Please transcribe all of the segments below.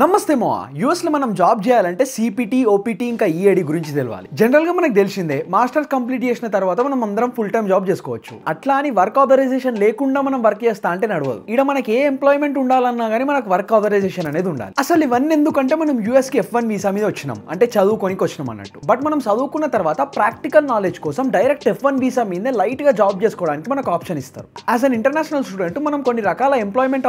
నమస్తే మో లో మనం జాబ్ చేయాలంటే సిపిటి ఓపీటీ ఇంకా ఈఐడి e గురించి తెలవాలి జనరల్గా మనకు తెలిసిందే మాస్టర్స్ కంప్లీట్ చేసిన తర్వాత మనం అందరం ఫుల్ టైం జాబ్ చేసుకోవచ్చు అట్లా అని వర్క్ ఆథరైజేషన్ లేకుండా మనం వర్క్ చేస్తా అంటే నడవదు ఇక్కడ మనకి ఏ ఎంప్లాయ్మెంట్ ఉండాలన్నా కానీ మనకు వర్క్ ఆథరైజేషన్ అనేది ఉండాలి అసలు ఇవన్నీ ఎందుకంటే మనం యూఎస్కి ఎఫ్ వన్ వీసా మీద వచ్చినాం అంటే చదువుకోనికి వచ్చినాం అన్నట్టు బట్ మనం చదువుకున్న తర్వాత ప్రాక్టికల్ నాలెడ్జ్ కోసం డైరెక్ట్ ఎఫ్ వన్ వీసా మీదే గా జాబ్ చేసుకోవడానికి మనకు ఆప్షన్ ఇస్తారు యాజ్ అన్ ఇంటర్నేషనల్ స్టూడెంట్ మనం కొన్ని రకాల ఎంప్లాయ్మెంట్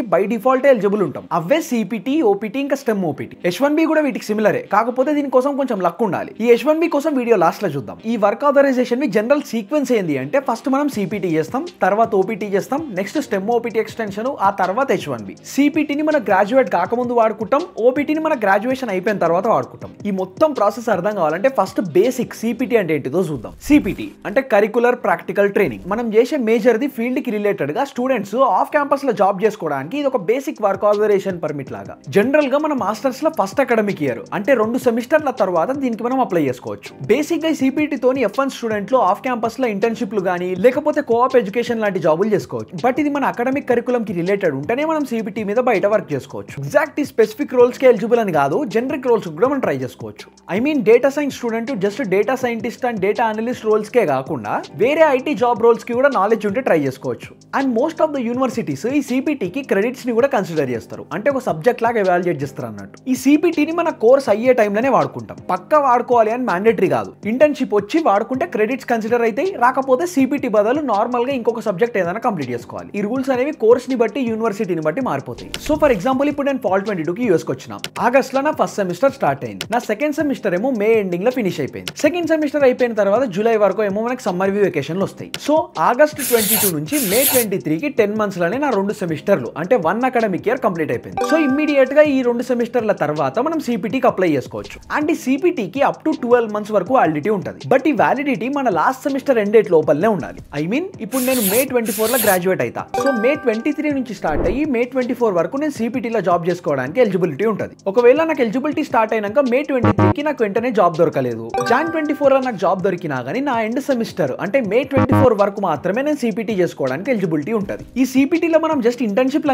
కి బై డిఫాల్ట్ ఎలిజిబుల్ ఉంటాం అవే సిపిటి ఈపీటీ ఓపీటీ ఇంకా STEM OPT H one B కూడా వీటికి సిమిలరే కాకపోతే దీనికోసం కొంచెం లక్ ఉండాలి ఈ హెచ్ వన్ బి కోసం వీడియో లాస్ట్ లో చూద్దాం ఈ వర్క్ ఆథరైజేషన్ ని జనరల్ సీక్వెన్స్ ఏంది అంటే ఫస్ట్ మనం సిపిటీ చేస్తాం తర్వాత ఓపీటీ చేస్తాం నెక్స్ట్ స్టెమ్ ఓపీటీ ఎక్స్టెన్షన్ ఆ తర్వాత హెచ్ వన్ బి సిపిటీని మన గ్రాడ్యుయేట్ కాకముందు వాడుకుంటాం ఓపీటీని మన గ్రాడ్యుయేషన్ అయిపోయిన తర్వాత వాడుకుంటాం ఈ మొత్తం ప్రాసెస్ అర్థం కావాలంటే ఫస్ట్ బేసిక్ సిపిటీ అంటే ఏంటిదో చూద్దాం సిపిటీ అంటే కరికులర్ ప్రాక్టికల్ ట్రైనింగ్ మనం చేసే మేజర్ ది ఫీల్డ్ కి రిలేటెడ్ గా స్టూడెంట్స్ ఆఫ్ క్యాంపస్ లో జాబ్ చేసుకోవడానికి ఇది ఒక బేసిక్ వర్క్ ఆథరైజేషన్ పర్మిట్ లాగా జనరల్గా మన మాస్టర్స్లో ఫస్ట్ అకాడమిక్ ఇయర్ అంటే రెండు సెమిస్టర్ల తర్వాత దీనికి మనం అప్లై చేసుకోవచ్చు బేసిక్గా సిపిటీతోని ఎఫ్ వన్ స్టూడెంట్లు ఆఫ్ క్యాంపస్లో ఇంటర్న్షిప్లు కానీ లేకపోతే కోఆప్ ఎడ్యుకేషన్ లాంటి జాబులు చేసుకోవచ్చు బట్ ఇది మన అకాడమిక్ కరికులంకి రిలేటెడ్ ఉంటేనే మనం సిపిటీ మీద బయట వర్క్ చేసుకోవచ్చు ఎగ్జాక్ట్ ఈ స్పెసిఫిక్ రోల్స్కి ఎలిజిబుల్ అని కాదు జనరిక్ రోల్స్ కూడా మనం ట్రై చేసుకోవచ్చు I mean data science student just data scientist and data analyst రోల్స్కే కాకుండా వేరే ఐటీ జాబ్ రోల్స్కి కూడా నాలెడ్జ్ ఉంటే ట్రై చేసుకోవచ్చు and most of the universities ఈ సిపిటీకి క్రెడిట్స్ని కూడా కన్సిడర్ చేస్తారు అంటే ఒక సబ్జెక్ట్ లాగా ఎవాల్యుయేట్ చేస్తారు అన్నట్టు ఈ సిపిటీని మన కోర్స్ అయ్యే టైంలోనే వాడుకుంటాం పక్క వాడుకోవాలి అని మ్యాండేటరీ కాదు ఇంటర్న్షిప్ వచ్చి వాడుకుంటే క్రెడిట్స్ కన్సిడర్ అయితే రాకపోతే సిపిటీ బదులు నార్మల్గా ఇంకొక సబ్జెక్ట్ ఏదైనా కంప్లీట్ చేసుకోవాలి ఈ రూల్స్ అనేవి కోర్స్ని బట్టి యూనివర్సిటీని బట్టి మారిపోతాయి సో ఫర్ ఎగ్జాంపుల్ ఇప్పుడు నేను ఫాల్ ట్వంటీ టూకి వచ్చినా ఆగస్ట్ లో నా ఫస్ట్ సెమిస్టర్ స్టార్ట్ అయింది నా సెకండ్ సెమిస్టర్ ఏమో మే ఎండింగ్లో ఫినిష్ అయిపోయింది సెకండ్ సెమిస్టర్ అయిపోయిన తర్వాత జూలై వరకు ఏమో మనకి సమ్మర్ వెకేషన్లు వస్తాయి సో ఆగస్ట్ ట్వంటీ టూ నుంచి మే ట్వంటీ త్రీకి టెన్ మంత్స్లోనే నా రెండు సెమిస్టర్లు అంటే వన్ అకాడమిక్ ఇయర్ కంప్లీట్ అయిపోయింది సో ఇమ్మీడియట్గా ఈ రెండు సెమిస్టర్ల తర్వాత మనం సిపిటీకి అప్లై చేసుకోవచ్చు అండ్ ఈ సిపిటీకి అప్ టు ట్వెల్వ్ మంత్స్ వరకు వ్యాలిడిటీ ఉంటుంది బట్ ఈ వ్యాలిడిటీ మన లాస్ట్ సెమిస్టర్ ఎండ్ డేట్ లోపలనే ఉండాలి ఐ మీన్ ఇప్పుడు నేను మే ట్వంటీ ఫోర్లో గ్రాడ్యుయేట్ అవుతా సో మే ట్వంటీ త్రీ నుంచి స్టార్ట్ అయ్యి మే ట్వంటీ ఫోర్ వరకు నేను సిపిటీలో జాబ్ చేసుకోవడానికి ఎలిజిబిలిటీ ఉంటుంది ఒకవేళ నాకు ఎలిజిబిలిటీ స్టార్ట్ అయినాక మే ట్వంటీ త్రీకి నాకు వెంటనే జాబ్ దొరకలేదు జాన్ ట్వంటీ ఫోర్లో నాకు జాబ్ దొరికినా కానీ నా ఎండ్ సెమిస్టర్ అంటే మే ట్వంటీ ఫోర్ వరకు మాత్రమే నేను సిపిటీ చేసుకోవడానికి ఎలిజిబిలిటీ ఎలిజిబిలిటీ ఉంటుంది ఈ సిపిటీలో మనం జస్ట్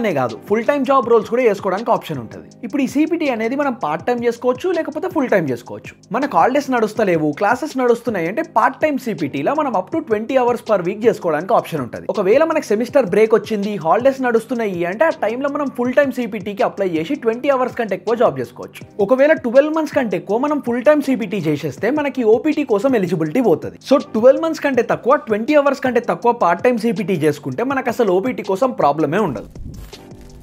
అనే కాదు ఫుల్ టైం జాబ్ రోల్స్ కూడా చేసుకోవడానికి ఆప్షన్ ఉంటుంది ఇప్పుడు ఈ సిపిటీ అనేది మనం పార్ట్ టైం చేసుకోవచ్చు లేకపోతే ఫుల్ టైం చేసుకోవచ్చు మన కాలేజెస్ నడుస్తలేవు క్లాసెస్ నడుస్తున్నాయి అంటే పార్ట్ టైం సిపిటీలో మనం up to twenty hours per week చేసుకోవడానికి ఆప్షన్ ఉంటుంది ఒకవేళ మనకి సెమిస్టర్ బ్రేక్ వచ్చింది హాలిడేస్ నడుస్తున్నాయి అంటే ఆ టైంలో మనం ఫుల్ టైం సిపిటీకి అప్లై చేసి ట్వంటీ అవర్స్ కంటే ఎక్కువ జాబ్ చేసుకోవచ్చు ఒకవేళ ట్వెల్వ్ మంత్స్ కంటే ఎక్కువ మనం ఫుల్ టైం సిపిటీ చేసేస్తే మనకి ఓపీటీ కోసం ఎలిజిబిలిటీ పోతుంది సో ట్వెల్వ్ మంత్స్ కంటే తక్కువ ట్వంటీ అవర్స్ కంటే తక్కువ పార్ట్ టైం సిపిటీ చేసుకుంటే మనకు అసలు ఓపీటీ కోసం ప్రాబ్లమే ఉండదు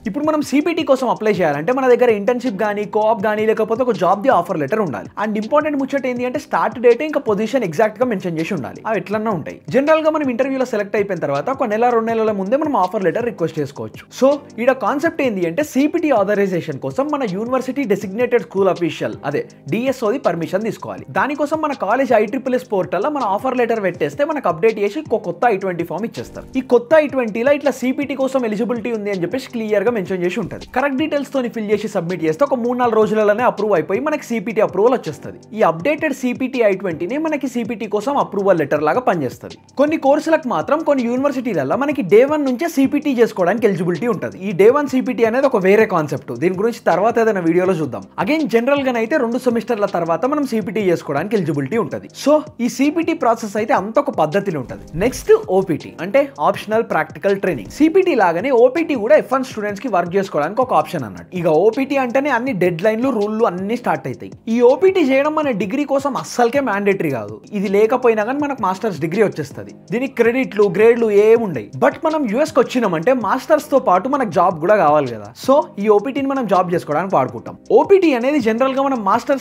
ఇప్పుడు మనం సిపిటి కోసం అప్లై చేయాలంటే మన దగ్గర ఇంటర్న్షిప్ కానీ కోఆప్ కానీ లేకపోతే ఒక జాబ్ ది ఆఫర్ లెటర్ ఉండాలి అండ్ ఇంపార్టెంట్ ముచ్చట ఏంటి అంటే స్టార్ట్ డేట్ ఇంకా పొజిషన్ ఎగ్జాక్ట్ గా మెన్షన్ చేసి ఉండాలి అవి ఎట్లన్నా ఉంటాయి జనరల్ గా మనం ఇంటర్వ్యూలో సెలెక్ట్ అయిపోయిన తర్వాత ఒక నెల రెండు నెలల ముందే మనం ఆఫర్ లెటర్ రిక్వెస్ట్ చేసుకోవచ్చు సో ఈడ కాన్సెప్ట్ ఏంటి అంటే సిపిటీ ఆథరైజేషన్ కోసం మన యూనివర్సిటీ డెసిగ్నేటెడ్ స్కూల్ అఫీషియల్ అదే డిఎస్ఓది పర్మిషన్ తీసుకోవాలి దానికోసం మన కాలేజ్ ఐట్రిపుల్ఎస్ పోర్టల్ లో మన ఆఫర్ లెటర్ పెట్టేస్తే మనకు అప్డేట్ చేసి కొత్త ఐ ట్వంటీ ఫామ్ ఇచ్చేస్తారు ఈ కొత్త ఐ ట్వంటీలో ఇట్లా సిపిటీ కోసం ఎలిజిబిలిటీ ఉంది అని చెప్పేసి క్లియర్ గా మెన్షన్ చేసి ఉంటుంది కరెక్ట్ డీటెయిల్స్ తో ఫిల్ చేసి సబ్మిట్ చేస్తే ఒక మూడు నాలుగు రోజులలోనే అప్రూవ్ అయిపోయి మనకి సిపిటీ అప్రూవల్ వచ్చేస్తుంది ఈ అప్డేటెడ్ సిపిటీ ఐ ట్వంటీ మనకి సిపిటీ కోసం అప్రూవల్ లెటర్ లాగా పనిచేస్తుంది కొన్ని కోర్సులకు మాత్రం కొన్ని యూనివర్సిటీలలో మనకి డే వన్ నుంచే సిపిటీ చేసుకోవడానికి ఎలిజిబిలిటీ ఉంటుంది ఈ డే వన్ సిపిటీ అనేది ఒక వేరే కాన్సెప్ట్ దీని గురించి తర్వాత ఏదైనా వీడియోలో చూద్దాం అగైన్ జనరల్ గా అయితే రెండు సెమిస్టర్ల తర్వాత మనం సిపిటీ చేసుకోవడానికి ఎలిజిబిలిటీ ఉంటుంది సో ఈ సిపిటీ ప్రాసెస్ అయితే అంత ఒక పద్ధతిలో ఉంటుంది నెక్స్ట్ ఓపీటీ అంటే ఆప్షనల్ ప్రాక్టికల్ ట్రైనింగ్ సిపిటీ లాగానే ఓపీటీ కూడా ఎఫ్ఎన్ స్టూడెంట్స్ కి వర్క్ చేసుకోవడానికి ఒక ఆప్షన్ అన్నాడు ఇక ఓపీటీ అంటేనే అన్ని డెడ్ లైన్లు రూల్లు అన్ని స్టార్ట్ అవుతాయి ఈ ఓపీటీ చేయడం మన డిగ్రీ కోసం అస్సలకే మ్యాండేటరీ కాదు ఇది లేకపోయినా కానీ మనకు మాస్టర్స్ డిగ్రీ వచ్చేస్తుంది దీనికి క్రెడిట్లు గ్రేడ్లు ఏముండయి బట్ మనం కి వచ్చినామంటే మాస్టర్స్ తో పాటు మనకు జాబ్ కూడా కావాలి కదా సో ఈ ఓపీటీని మనం జాబ్ చేసుకోవడానికి వాడుకుంటాం ఓపీటీ అనేది జనరల్గా మనం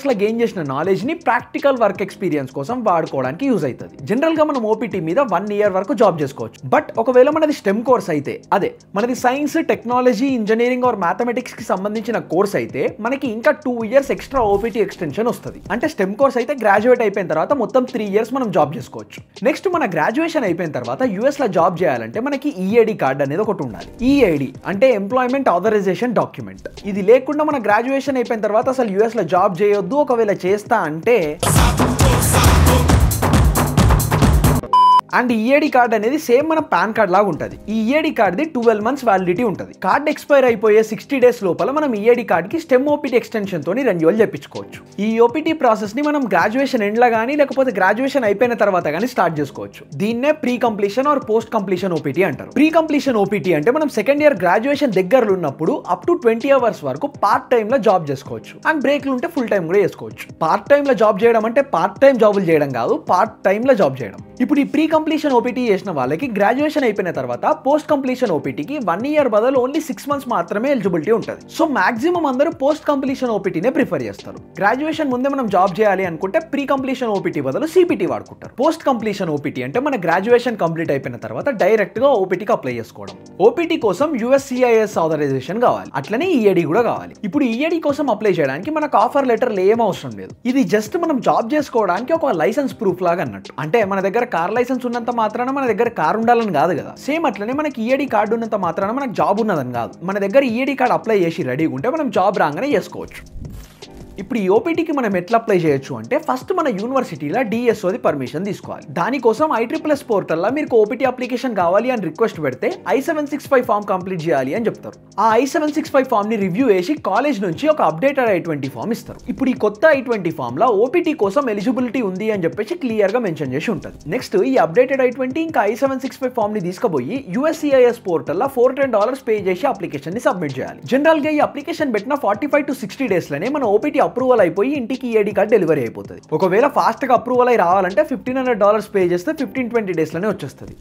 లో గెయిన్ చేసిన నాలెడ్జ్ ని ప్రాక్టికల్ వర్క్ ఎక్స్పీరియన్స్ కోసం వాడుకోవడానికి యూజ్ అవుతుంది జనరల్ గా మనం ఓపీటీ మీద వన్ ఇయర్ వరకు జాబ్ చేసుకోవచ్చు బట్ ఒకవేళ మనది స్టెమ్ కోర్స్ అయితే అదే మనది science technology biology engineering or mathematics కి సంబంధించిన కోర్స్ అయితే మనకి ఇంకా two years extra OPT extension వస్తుంది అంటే స్టెమ్ కోర్స్ అయితే గ్రాడ్యుయేట్ అయిపోయిన తర్వాత మొత్తం త్రీ ఇయర్స్ మనం జాబ్ చేసుకోవచ్చు నెక్స్ట్ మన గ్రాడ్యుయేషన్ అయిపోయిన తర్వాత యూఎస్ లో జాబ్ చేయాలంటే మనకి ఈఐడి e కార్డ్ అనేది ఒకటి ఉండాలి ఈఐడి e అంటే ఎంప్లాయ్మెంట్ ఆథరైజేషన్ డాక్యుమెంట్ ఇది లేకుండా మన గ్రాడ్యుయేషన్ అయిపోయిన తర్వాత అసలు యూఎస్ లో జాబ్ చేయొద్దు ఒకవేళ చేస్తా అంటే అండ్ ఈఏడి కార్డ్ అనేది సేమ్ మన పాన్ కార్డ్ లాగా ఉంటుంది ఈ ఈఏడి కార్డ్ది ట్వెల్వ్ మంత్స్ వ్యాలిడిటీ ఉంటుంది కార్డ్ ఎక్స్పైర్ అయిపోయే సిక్స్టీ డేస్ లోపల మనం ఈఏడి కార్డ్కి స్టెమ్ ఓపీటీ ఎక్స్టెన్షన్ తోని రెన్యువల్ చేయించుకోవచ్చు ఈ ఓపీటీ ప్రాసెస్ ని మనం గ్రాడ్యుయేషన్ ఎండ్లో కానీ లేకపోతే గ్రాడ్యుయేషన్ అయిపోయిన తర్వాత కానీ స్టార్ట్ చేసుకోవచ్చు దీన్నే pre completion or post completion OPT అంటారు ప్రీ కంప్లీషన్ ఓపీటీ అంటే మనం సెకండ్ ఇయర్ గ్రాడ్యుయేషన్ దగ్గరలో ఉన్నప్పుడు అప్ టు ట్వంటీ అవర్స్ వరకు పార్ట్ టైంలో జాబ్ చేసుకోవచ్చు అండ్ బ్రేక్లు ఉంటే ఫుల్ టైం కూడా చేసుకోవచ్చు పార్ట్ టైంలో జాబ్ చేయడం అంటే పార్ట్ టైం జాబులు చేయడం కాదు పార్ట్ టైంలో జాబ్ చేయడం ఇప్పుడు ఈ ప్రీ కంప్లీషన్ కంప్లీషన్ ఓపీటీ చేసిన వాళ్ళకి గ్రాడ్యుయేషన్ అయిపోయిన తర్వాత పోస్ట్ కంప్లీషన్ ఓపీటీకి వన్ ఇయర్ బదులు ఓన్లీ సిక్స్ మంత్స్ మాత్రమే ఎలిజిబిలిటీ ఉంటుంది సో మాక్సిమం అందరూ పోస్ట్ కంప్లీషన్ ఓపీటీనే ప్రిఫర్ చేస్తారు గ్రాడ్యుయేషన్ ముందే మనం జాబ్ చేయాలి అనుకుంటే ప్రీ కంప్లీషన్ ఓపీటీ బదులు సిపిటీ వాడుకుంటారు పోస్ట్ కంప్లీషన్ ఓపీటీ అంటే మన గ్రాడ్యుయేషన్ కంప్లీట్ అయిపోయిన తర్వాత డైరెక్ట్ గా ఓపీటీకి అప్లై చేసుకోవడం ఓపీటీ కోసం యుఎస్సిఐఎస్ ఆథరైజేషన్ కావాలి అట్లనే ఈఏడి e కూడా కావాలి ఇప్పుడు ఈఏడి e కోసం అప్లై చేయడానికి మనకు ఆఫర్ లెటర్లు ఏం అవసరం లేదు ఇది జస్ట్ మనం జాబ్ చేసుకోవడానికి ఒక లైసెన్స్ ప్రూఫ్ లాగా అన్నట్టు అంటే మన దగ్గర కార్ లైసెన్స్ ఉన్నంత మాత్రాన మన దగ్గర కార్ ఉండాలని కాదు కదా సేమ్ అట్లనే మనకి ఈఐడి e కార్డు ఉన్నంత మాత్రాన మనకు జాబ్ ఉన్నదని కాదు మన దగ్గర ఈఏడి e కార్డు అప్లై చేసి రెడీగా ఉంటే మనం జాబ్ రాగానే చేసుకోవచ్చు ఇప్పుడు ఈ ఓపీటీకి మనం ఎట్లా అప్లై చేయొచ్చు అంటే ఫస్ట్ మన యూనివర్సిటీలో డిఎస్ఓది పర్మిషన్ తీసుకోవాలి దానికోసం ఐట్రిప్లస్ పోర్టల్లో మీకు ఓపీటీ అప్లికేషన్ కావాలి అని రిక్వెస్ట్ పెడితే I seven six five form complete చేయాలి అని చెప్తారు ఆ ఐ సెవెన్ సిక్స్ ఫైవ్ ఫామ్ని రివ్యూ వేసి కాలేజ్ నుంచి ఒక అప్డేటెడ్ ఐ ట్వంటీ ఫామ్ ఇస్తారు ఇప్పుడు ఈ కొత్త ఐ ట్వంటీ ఫామ్లో ఓపీటీ కోసం ఎలిజిబిలిటీ ఉంది అని చెప్పేసి క్లియర్గా మెన్షన్ చేసి ఉంటుంది నెక్స్ట్ ఈ అప్డేటెడ్ ఐ ట్వంటీ ఇంకా ఐ సెవెన్ సిక్స్ ఫైవ్ ఫామ్ని తీసుకుపోయి పోర్టల్ పోర్టల్లో ఫోర్ టెన్ డాలర్స్ పే చేసి అప్లికేషన్ని సబ్మిట్ చేయాలి జనరల్గా ఈ అప్లికేషన్ పెట్టిన ఫార్టీ ఫైవ్ టు సిక్స్టీ డేస్లోనే మన ఓపీటీ అప్రూవల్ అయిపోయి ఇంటికి ఈఐడి కార్డ్ డెలివరీ అయిపోతుంది ఒకవేళ ఫాస్ట్గా అప్రూవల్ అయి రావాలంటే ఫిఫ్టీన్ హండ్రెడ్ డాలర్స్ పే చేస్తే ఫిఫ్టీన్ ట్వంటీ డేస్లోనే వచ్చేస్తుంది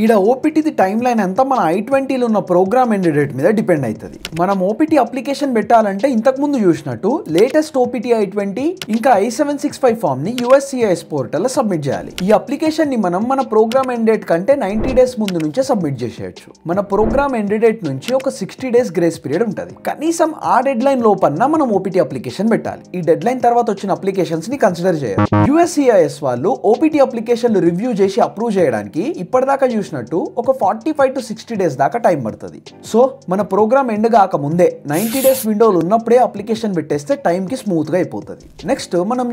ఈడ ఓపీటీది టైం లైన్ అంతా మన ఐ ట్వంటీలో ఉన్న ప్రోగ్రామ్ ఎండ్ డేట్ మీద డిపెండ్ అవుతుంది మనం ఓపీటీ అప్లికేషన్ పెట్టాలంటే ఇంతకుముందు చూసినట్టు లేటెస్ట్ ఓపీటీ ఐ ట్వంటీ ఇంకా I seven six five form ని యుఎస్సిఐఎస్ లో సబ్మిట్ చేయాలి ఈ అప్లికేషన్ ని మనం మన ప్రోగ్రామ్ ఎండ్ డేట్ కంటే నైన్టీ డేస్ ముందు నుంచే సబ్మిట్ చేసేయచ్చు మన ప్రోగ్రామ్ ఎండ్ డేట్ నుంచి ఒక సిక్స్టీ డేస్ గ్రేస్ పీరియడ్ ఉంటుంది కనీసం ఆ డెడ్ లైన్ లోపల మనం ఓపీటీ అప్లికేషన్ పెట్టాలి ఈ డెడ్ లైన్ తర్వాత వచ్చిన అప్లికేషన్స్ ని కన్సిడర్ చేయాలి యుఎస్సిఐఎస్ వాళ్ళు ఓపీటీ అప్లికేషన్లు రివ్యూ చేసి అప్రూవ్ చేయడానికి ఇప్పటిదాకా చూసిన చూసినట్టు ఒక forty five to sixty days దాకా టైం పడుతుంది సో మన ప్రోగ్రామ్ ఎండ్ కాక ముందే నైన్టీ డేస్ విండోలు ఉన్నప్పుడే అప్లికేషన్ పెట్టేస్తే టైం కి స్మూత్ గా అయిపోతుంది నెక్స్ట్ మనం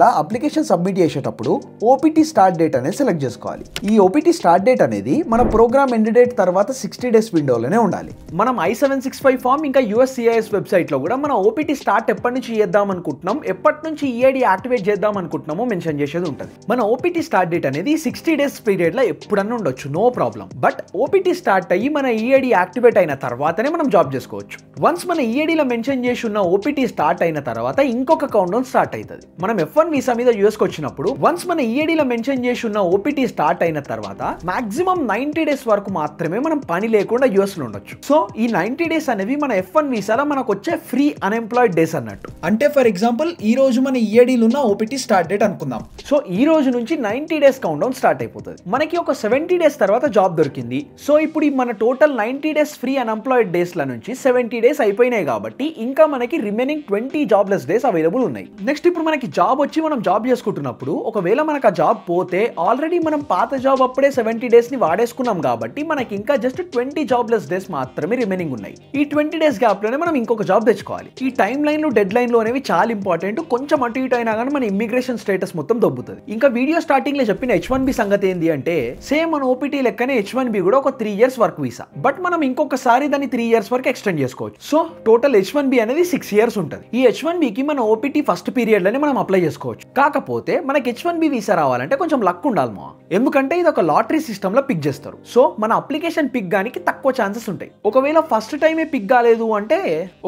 లా అప్లికేషన్ సబ్మిట్ చేసేటప్పుడు ఓపీటీ స్టార్ట్ డేట్ అనేది సెలెక్ట్ చేసుకోవాలి ఈ ఓపీటీ స్టార్ట్ డేట్ అనేది మన ప్రోగ్రామ్ ఎండ్ డేట్ తర్వాత సిక్స్టీ డేస్ విండోలోనే ఉండాలి మనం I seven six five form ఇంకా యూఎస్సిఐఎస్ లో కూడా మన ఓపీటీ స్టార్ట్ ఎప్పటి నుంచి చేద్దాం అనుకుంటున్నాం ఎప్పటి నుంచి ఈఐడి e యాక్టివేట్ చేద్దాం అనుకుంటున్నామో మెన్షన్ చేసేది ఉంటుంది మన ఓపీటీ స్టార్ట్ డేట్ అనేది సిక్స్టీ డేస్ పీరియడ్ లో ఎప్పుడన్నా ఉండొచ్చు no problem but OPT start అయ్యి మన ఈఐడి e యాక్టివేట్ అయిన తర్వాతనే మనం జాబ్ చేసుకోవచ్చు వన్స్ మన ఈఐడిలో e మెన్షన్ చేసి ఉన్న ఓపీటీ స్టార్ట్ అయిన తర్వాత ఇంకొక కౌంట్ స్టార్ట్ అవుతుంది మనం ఎఫ్ వన్ వీసా మీద యూఎస్కి వచ్చినప్పుడు వన్స్ మన ఈఐడిలో e మెన్షన్ చేసి ఉన్న ఓపీటీ స్టార్ట్ అయిన తర్వాత మాక్సిమం నైన్టీ డేస్ వరకు మాత్రమే మనం పని లేకుండా లో ఉండొచ్చు సో ఈ నైన్టీ డేస్ అనేవి మన ఎఫ్ వన్ వీసాలో మనకు వచ్చే ఫ్రీ అన్ఎంప్లాయిడ్ డేస్ అన్నట్టు అంటే ఫర్ ఎగ్జాంపుల్ ఈ రోజు మన ఈఏడీలు ఉన్న ఓపీటీ స్టార్ట్ డేట్ అనుకుందాం సో ఈ రోజు నుంచి ninety days countdown start అయిపోతుంది మనకి ఒక సెవెన్ నైంటీ డేస్ తర్వాత జాబ్ దొరికింది సో ఇప్పుడు మన total ninety days free unemployed డేస్ల నుంచి సెవెంటీ డేస్ అయిపోయినాయి కాబట్టి ఇంకా మనకి remaining twenty jobless days available ఉన్నాయి నెక్స్ట్ ఇప్పుడు మనకి జాబ్ వచ్చి మనం జాబ్ చేసుకుంటున్నప్పుడు ఒకవేళ మనకు ఆ జాబ్ పోతే ఆల్రెడీ మనం పాత జాబ్ అప్పుడే సెవెంటీ డేస్ ని వాడేసుకున్నాం కాబట్టి మనకి ఇంకా జస్ట్ ట్వంటీ జాబ్లెస్ డేస్ మాత్రమే రిమైనింగ్ ఉన్నాయి ఈ ట్వంటీ డేస్ గ్యాప్ లోనే మనం ఇంకొక జాబ్ తెచ్చుకోవాలి ఈ టైం లైన్లు డెడ్ లో అనేవి చాలా ఇంపార్టెంట్ కొంచెం అటు ఇటు అయినా కానీ మన ఇమ్మిగ్రేషన్ స్టేటస్ మొత్తం దొబ్బుతుంది ఇంకా వీడియో స్టార్టింగ్ లో చెప్పిన హెచ్ వన్ బి సంగతి ఏంటి అంటే సేమ్ మన ఓపీటీ లెక్కనే హెచ్ వన్ బి కూడా ఒక three years work visa but మనం ఇంకొకసారి దాన్ని త్రీ ఇయర్స్ వరకు ఎక్స్టెండ్ చేసుకోవచ్చు so total H one B అనేది సిక్స్ ఇయర్స్ ఉంటుంది ఈ హెచ్ వన్ బికి మన ఓపీటీ ఫస్ట్ లోనే మనం అప్లై చేసుకోవచ్చు కాకపోతే మనకి హెచ్ వన్ బి వీసా రావాలంటే కొంచెం లక్ ఉండాలి మా ఎందుకంటే ఇది ఒక లాటరీ సిస్టంలో పిక్ చేస్తారు సో మన అప్లికేషన్ పిక్ గానికి తక్కువ ఛాన్సెస్ ఉంటాయి ఒకవేళ ఫస్ట్ టైమే పిక్ కాలేదు అంటే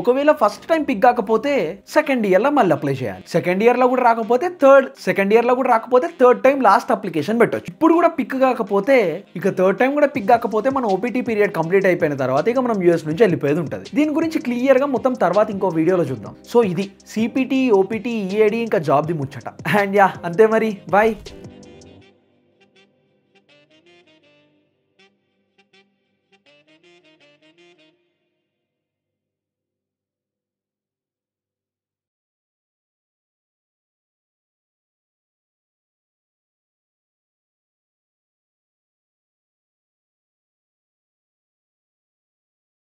ఒకవేళ ఫస్ట్ టైం పిక్ కాకపోతే సెకండ్ ఇయర్ లో మళ్ళీ అప్లై చేయాలి సెకండ్ ఇయర్ లో కూడా రాకపోతే థర్డ్ సెకండ్ ఇయర్ లో కూడా రాకపోతే థర్డ్ టైం లాస్ట్ అప్లికేషన్ పెట్టచ్చు ఇప్పుడు కూడా పిక్ కాకపోతే ఇక థర్డ్ టైం కూడా పిక్ కాకపోతే మన ఓపీటీ పీరియడ్ కంప్లీట్ అయిపోయిన తర్వాత ఇక మనం యూఎస్ నుంచి వెళ్ళిపోయేది ఉంటుంది దీని గురించి క్లియర్ గా మొత్తం తర్వాత ఇంకో వీడియోలో చూద్దాం సో ఇది సిపిటి ఓపీటీ ఈఏడి ఇంకా జాబ్ది ముచ్చట అండ్ యా అంతే మరి బాయ్